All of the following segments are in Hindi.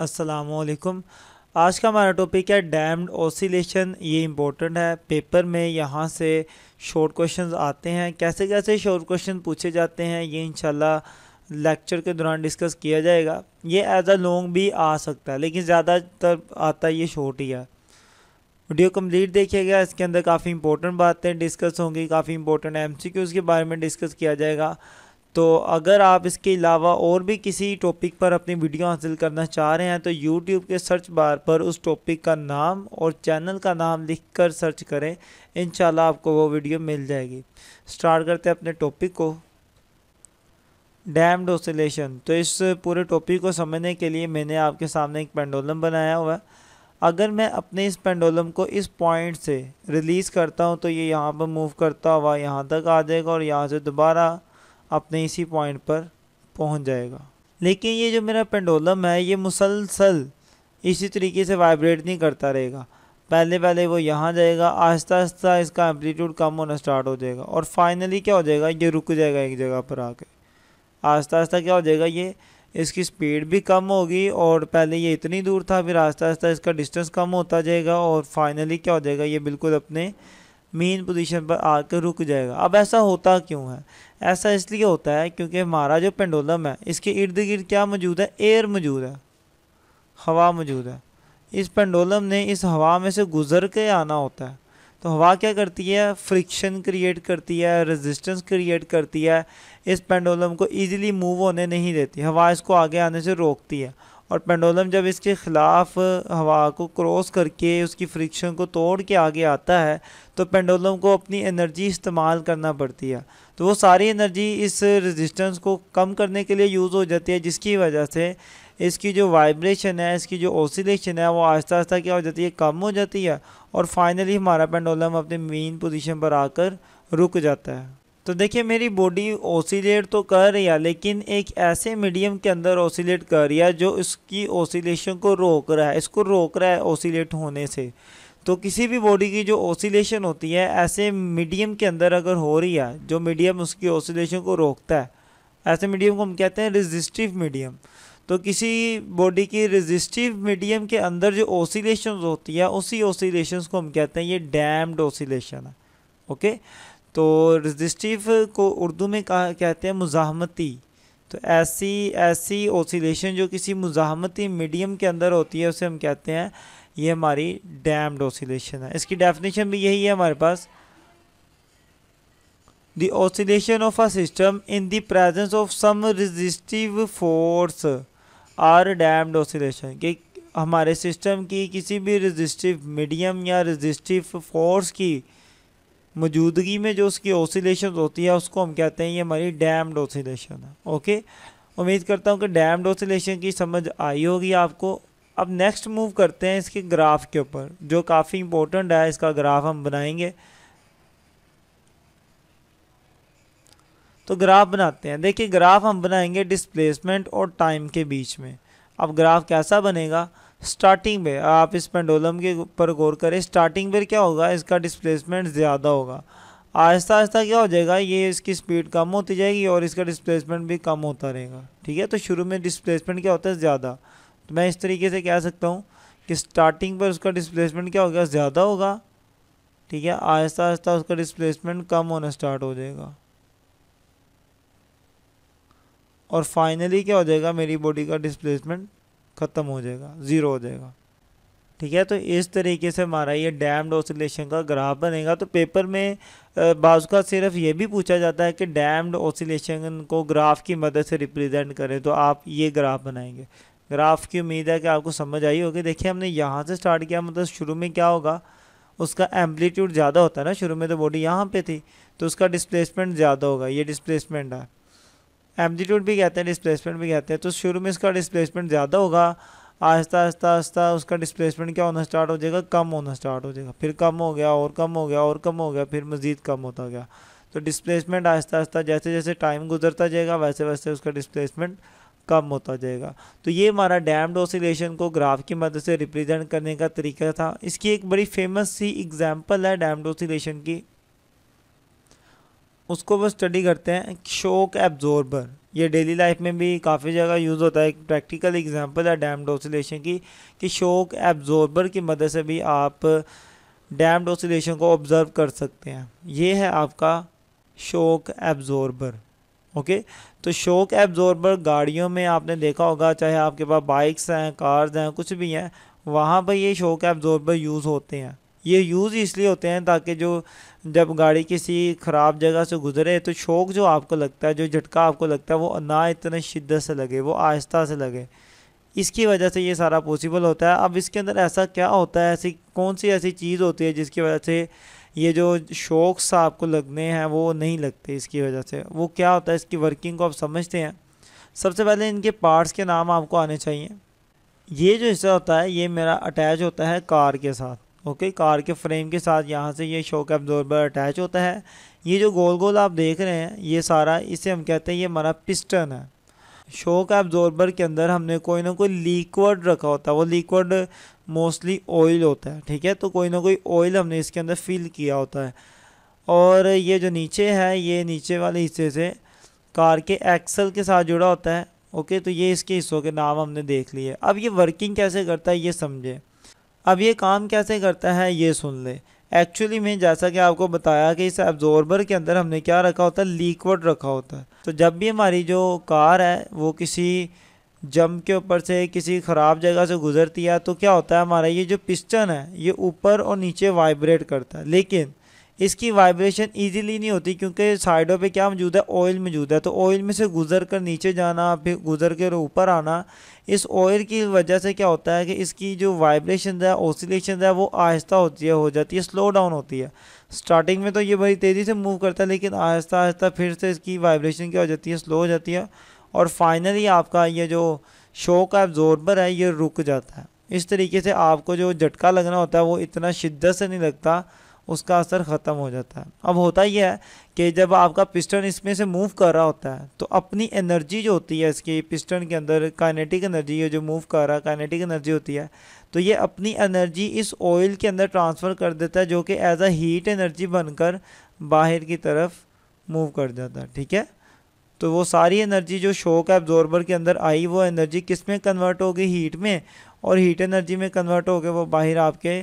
असलकुम आज का हमारा टॉपिक है डैम्ड ओसिलेशन ये इम्पोर्टेंट है पेपर में यहाँ से शॉर्ट क्वेश्चंस आते हैं कैसे कैसे शॉर्ट क्वेश्चन पूछे जाते हैं ये इनशाला लेक्चर के दौरान डिस्कस किया जाएगा ये एज अ लॉन्ग भी आ सकता है लेकिन ज़्यादातर आता ये शॉर्ट ही है वीडियो कम्प्लीट देखिएगा इसके अंदर काफ़ी इंपॉर्टेंट बातें डिस्कस होंगी काफ़ी इंपॉर्टेंट एम के बारे में डिस्कस किया जाएगा तो अगर आप इसके अलावा और भी किसी टॉपिक पर अपनी वीडियो हासिल करना चाह रहे हैं तो यूट्यूब के सर्च बार पर उस टॉपिक का नाम और चैनल का नाम लिख कर सर्च करें इन आपको वो वीडियो मिल जाएगी स्टार्ट करते हैं अपने टॉपिक को डैम्ड ओसिलेशन तो इस पूरे टॉपिक को समझने के लिए मैंने आपके सामने एक पेंडोलम बनाया हुआ है अगर मैं अपने इस पेंडोलम को इस पॉइंट से रिलीज़ करता हूँ तो ये यहाँ पर मूव करता हुआ यहाँ तक आ जाएगा और यहाँ से दोबारा अपने इसी पॉइंट पर पहुंच जाएगा लेकिन ये जो मेरा पेंडोलम है ये मुसलसल इसी तरीके से वाइब्रेट नहीं करता रहेगा पहले पहले वो यहाँ जाएगा आहिस्ता आहिस्ता इसका एम्पलीट्यूड कम होना स्टार्ट हो जाएगा और फाइनली क्या हो जाएगा ये रुक जाएगा एक जगह पर आके आहिस्ता आहिस्ता क्या हो जाएगा ये इसकी स्पीड भी कम होगी और पहले ये इतनी दूर था फिर आहिस्ता आहिस्ता इसका डिस्टेंस कम होता जाएगा और फाइनली क्या हो जाएगा ये बिल्कुल अपने मेन पोजीशन पर आकर रुक जाएगा अब ऐसा होता क्यों है ऐसा इसलिए होता है क्योंकि हमारा जो पेंडोलम है इसके इर्द गिर्द क्या मौजूद है एयर मौजूद है हवा मौजूद है इस पेंडोलम ने इस हवा में से गुजर के आना होता है तो हवा क्या करती है फ्रिक्शन क्रिएट करती है रेजिस्टेंस क्रिएट करती है इस पेंडोलम को ईजिली मूव होने नहीं देती हवा इसको आगे आने से रोकती है और पेंडोलम जब इसके ख़िलाफ़ हवा को क्रॉस करके उसकी फ्रिक्शन को तोड़ के आगे आता है तो पेंडोलम को अपनी एनर्जी इस्तेमाल करना पड़ती है तो वो सारी एनर्जी इस रेजिस्टेंस को कम करने के लिए यूज़ हो जाती है जिसकी वजह से इसकी जो वाइब्रेशन है इसकी जो ओसिलेशन है वो आहिस्ता आहिस्ता क्या हो जाती है कम हो जाती है और फाइनली हमारा पेंडोलम अपने मेन पोजिशन पर आकर रुक जाता है तो देखिए मेरी बॉडी ओसीलेट तो कर रही है लेकिन एक ऐसे मीडियम के अंदर ओसीलेट कर रही है जो इसकी ओसीलेशन को रोक रहा है इसको रोक रहा है ओसीलेट होने से तो किसी भी बॉडी की जो ओसीलेशन होती है ऐसे मीडियम के अंदर अगर हो रही है जो मीडियम उसकी ओसीलेशन को रोकता है ऐसे मीडियम को हम कहते हैं रेजिस्टिव मीडियम तो किसी बॉडी की रेजिस्टिव मीडियम के अंदर जो ओसीलेशन होती है उसी ओसीलेशन को हम कहते हैं ये डैम्ड ओसीलेशन है ओके तो रजिस्टिव को उर्दू में कहा कहते हैं मुजामती तो ऐसी ऐसी ओसिलेशन जो किसी मुजामती मीडियम के अंदर होती है उसे हम कहते हैं ये हमारी डैम्ड ओसिलेशन है इसकी डेफिनेशन भी यही है हमारे पास the oscillation of a system in the presence of some resistive force are damped oscillation कि हमारे सिस्टम की किसी भी रजिस्टिव मीडियम या रजिस्टिव फोर्स की मौजूदगी में जो उसकी ओसिलेशन होती है उसको हम कहते हैं ये हमारी डैम्ड ओसिलेशन है ओके उम्मीद करता हूँ कि डैम्ड ओसिलेशन की समझ आई होगी आपको अब नेक्स्ट मूव करते हैं इसके ग्राफ के ऊपर जो काफ़ी इंपॉर्टेंट है इसका ग्राफ हम बनाएंगे तो ग्राफ बनाते हैं देखिए ग्राफ हम बनाएंगे डिस्प्लेसमेंट और टाइम के बीच में अब ग्राफ कैसा बनेगा स्टार्टिंग में आप इस पेंडोलम के ऊपर गौर करें स्टार्टिंग में क्या होगा इसका डिस्प्लेसमेंट ज़्यादा होगा आहिस्ता आहिस्ता क्या हो जाएगा ये इसकी स्पीड कम होती जाएगी और इसका डिस्प्लेसमेंट भी कम होता रहेगा ठीक है तो शुरू में डिस्प्लेसमेंट क्या होता है ज़्यादा तो मैं इस तरीके से कह सकता हूँ कि स्टार्टिंग पर उसका डिस्प्लेसमेंट क्या हो गया ज़्यादा होगा ठीक है आहिस्ता आहिस्ता उसका डिस्प्लेसमेंट कम होना स्टार्ट हो जाएगा और फाइनली क्या हो जाएगा मेरी बॉडी का डिस्प्लेसमेंट ख़त्म हो जाएगा ज़ीरो हो जाएगा ठीक है तो इस तरीके से हमारा ये डैम्ड ऑसिलेशन का ग्राफ बनेगा तो पेपर में बाज का सिर्फ ये भी पूछा जाता है कि डैम्ड ऑसिलेशन को ग्राफ की मदद से रिप्रेजेंट करें तो आप ये ग्राफ बनाएंगे ग्राफ की उम्मीद है कि आपको समझ आई होगी देखिए हमने यहाँ से स्टार्ट किया मतलब शुरू में क्या होगा उसका एम्पलीट्यूड ज़्यादा होता है ना शुरू में तो बॉडी यहाँ पर थी तो उसका डिस्प्लेसमेंट ज़्यादा होगा ये डिस्प्लेसमेंट है एम्पलीट्यूड भी कहते हैं डिस्प्लेसमेंट भी कहते हैं तो शुरू में इसका डिस्प्लेसमेंट ज़्यादा होगा आहिस्ता आहिस्ता आहिस्ता उसका डिस्प्लेसमेंट क्या होना स्टार्ट हो जाएगा कम होना स्टार्ट हो जाएगा फिर कम हो गया और कम हो गया और कम हो गया फिर मज़ीद कम होता गया तो डिस्प्लेसमेंट आहिस्ता आहिस्ता जैसे जैसे टाइम गुजरता जाएगा वैसे वैसे उसका डिस्प्लेसमेंट कम होता जाएगा तो ये हमारा डैम्ड ऑसिलेशन को ग्राफ की मदद से रिप्रेजेंट करने का तरीका था इसकी एक बड़ी फेमस सी एग्जांपल है डैम्ड ऑसिलेशन की उसको वो स्टडी करते हैं शोक एब्जॉर्बर ये डेली लाइफ में भी काफ़ी जगह यूज़ होता है एक प्रैक्टिकल एग्जांपल है डैम डोसिलेशन की कि शोक एब्जॉर्बर की मदद से भी आप डैम डोसिलेशन को ऑब्ज़र्व कर सकते हैं ये है आपका शोक एब्जॉर्बर ओके तो शोक एब्जॉर्बर गाड़ियों में आपने देखा होगा चाहे आपके पास बाइक्स हैं कार्स हैं कुछ भी हैं वहाँ पर ये शोक एब्जॉर्बर यूज़ होते हैं ये यूज़ इसलिए होते हैं ताकि जो जब गाड़ी किसी ख़राब जगह से गुजरे तो शौक जो आपको लगता है जो झटका आपको लगता है वो ना इतने शिद्दत से लगे वो आहिस्ता से लगे इसकी वजह से ये सारा पॉसिबल होता है अब इसके अंदर ऐसा क्या होता है ऐसी कौन सी ऐसी चीज़ होती है जिसकी वजह से ये जो शौक सा आपको लगने हैं वो नहीं लगते इसकी वजह से वो क्या होता है इसकी वर्किंग को आप समझते हैं सबसे पहले इनके पार्ट्स के नाम आपको आने चाहिए ये जो हिस्सा होता है ये मेरा अटैच होता है कार के साथ ओके कार के फ्रेम के साथ यहाँ से ये शॉक एब्जॉर्बर अटैच होता है ये जो गोल गोल आप देख रहे हैं ये सारा इसे हम कहते हैं ये हमारा पिस्टन है शॉक एब्जॉर्बर के अंदर हमने कोई ना कोई लिक्विड रखा होता है वो लिक्विड मोस्टली ऑयल होता है ठीक है तो कोई ना कोई ऑयल हमने इसके अंदर फिल किया होता है और ये जो नीचे है ये नीचे वाले हिस्से से कार के एक्सल के साथ जुड़ा होता है ओके तो ये इसके हिस्सों के नाम हमने देख लिए अब ये वर्किंग कैसे करता है ये समझें अब ये काम कैसे करता है ये सुन लें एक्चुअली में जैसा कि आपको बताया कि इस एब्जॉर्बर के अंदर हमने क्या रखा होता है लिक्विड रखा होता है तो जब भी हमारी जो कार है वो किसी जम के ऊपर से किसी ख़राब जगह से गुजरती है तो क्या होता है हमारा ये जो पिस्टन है ये ऊपर और नीचे वाइब्रेट करता है लेकिन इसकी वाइब्रेशन ईजिली नहीं होती क्योंकि साइडों पे क्या मौजूद है ऑयल मौजूद है तो ऑयल में से गुजर कर नीचे जाना फिर गुजर कर ऊपर आना इस ऑयल की वजह से क्या होता है कि इसकी जो वाइब्रेशन है ऑसिलेशन है वो आहिस्ता होती है हो जाती है स्लो डाउन होती है स्टार्टिंग में तो ये बड़ी तेज़ी से मूव करता है लेकिन आहिस्ता आहिस्ता फिर से इसकी वाइब्रेशन क्या हो जाती है स्लो हो जाती है और फाइनली आपका ये जो शोक का एब्जॉर्बर है ये रुक जाता है इस तरीके से आपको जो झटका लगना होता है वो इतना शिद्दत से नहीं लगता उसका असर ख़त्म हो जाता है अब होता यह है कि जब आपका पिस्टन इसमें से मूव कर रहा होता है तो अपनी एनर्जी जो होती है इसकी पिस्टन के अंदर काइनेटिक एनर्जी है जो मूव कर रहा है काइनेटिक एनर्जी होती है तो ये अपनी एनर्जी इस ऑयल के अंदर ट्रांसफ़र कर देता है जो कि एज आ हीट एनर्जी बनकर बाहर की तरफ मूव कर जाता है ठीक है तो वो सारी एनर्जी जो शोक एब्जॉर्बर के अंदर आई वो एनर्जी किस में कन्वर्ट होगी हीट में और हीट एनर्जी में कन्वर्ट होकर वो बाहर आपके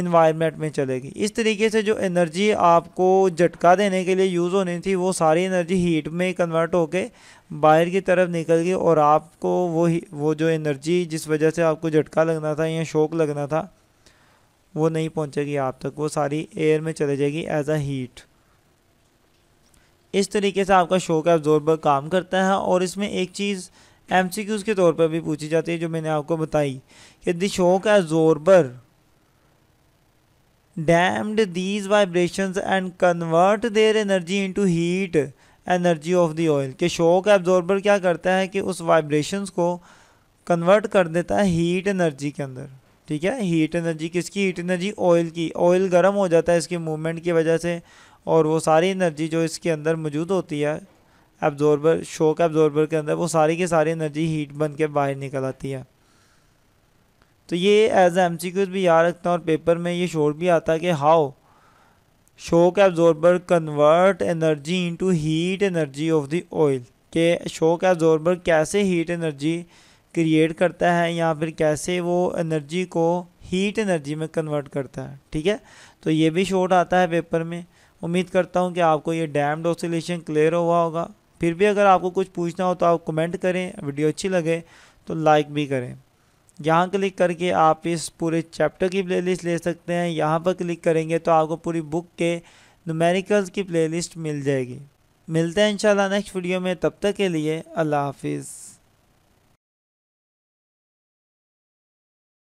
इन्वायरमेंट में चलेगी इस तरीके से जो एनर्जी आपको झटका देने के लिए यूज़ होनी थी वो सारी एनर्जी हीट में कन्वर्ट होकर बाहर की तरफ निकल गई और आपको वो वो जो एनर्जी जिस वजह से आपको झटका लगना था या शौक लगना था वो नहीं पहुंचेगी आप तक वो सारी एयर में चले जाएगी एज अ हीट इस तरीके से आपका शौक एब्जॉर्बर काम करता है और इसमें एक चीज़ एम के तौर पर भी पूछी जाती है जो मैंने आपको बताई यदि shock absorber dammed these vibrations and convert their energy into heat energy of the oil कि शॉक एब्जॉर्बर क्या करता है कि उस वाइब्रेशन को कन्वर्ट कर देता है हीट एनर्जी के अंदर ठीक है हीट एनर्जी किसकी हीट एनर्जी ऑयल की ऑयल गर्म हो जाता है इसके मूवमेंट की वजह से और वो सारी एनर्जी जो इसके अंदर मौजूद होती है एब्जॉर्बर शॉक एब्जॉर्बर के अंदर वो सारी की सारी एनर्जी हीट बन के बाहर निकल आती है तो ये एज एम सी क्यूज़ भी याद रखता हूँ और पेपर में ये शोर भी आता है कि how shock absorber convert energy into heat energy of the oil के शोक एब्जॉर्बर कैसे हीट एनर्जी क्रिएट करता है या फिर कैसे वो एनर्जी को हीट एनर्जी में कन्वर्ट करता है ठीक है तो ये भी शोट आता है पेपर में उम्मीद करता हूँ कि आपको ये डैम्ड ऑसिलेशन क्लियर हुआ होगा फिर भी अगर आपको कुछ पूछना हो तो आप कमेंट करें वीडियो अच्छी लगे तो लाइक भी करें यहाँ क्लिक करके आप इस पूरे चैप्टर की प्लेलिस्ट ले सकते हैं यहाँ पर क्लिक करेंगे तो आपको पूरी बुक के नुमेरिकल्स की प्लेलिस्ट मिल जाएगी मिलते हैं इंशाल्लाह नेक्स्ट वीडियो में तब तक के लिए अल्लाह हाफिज़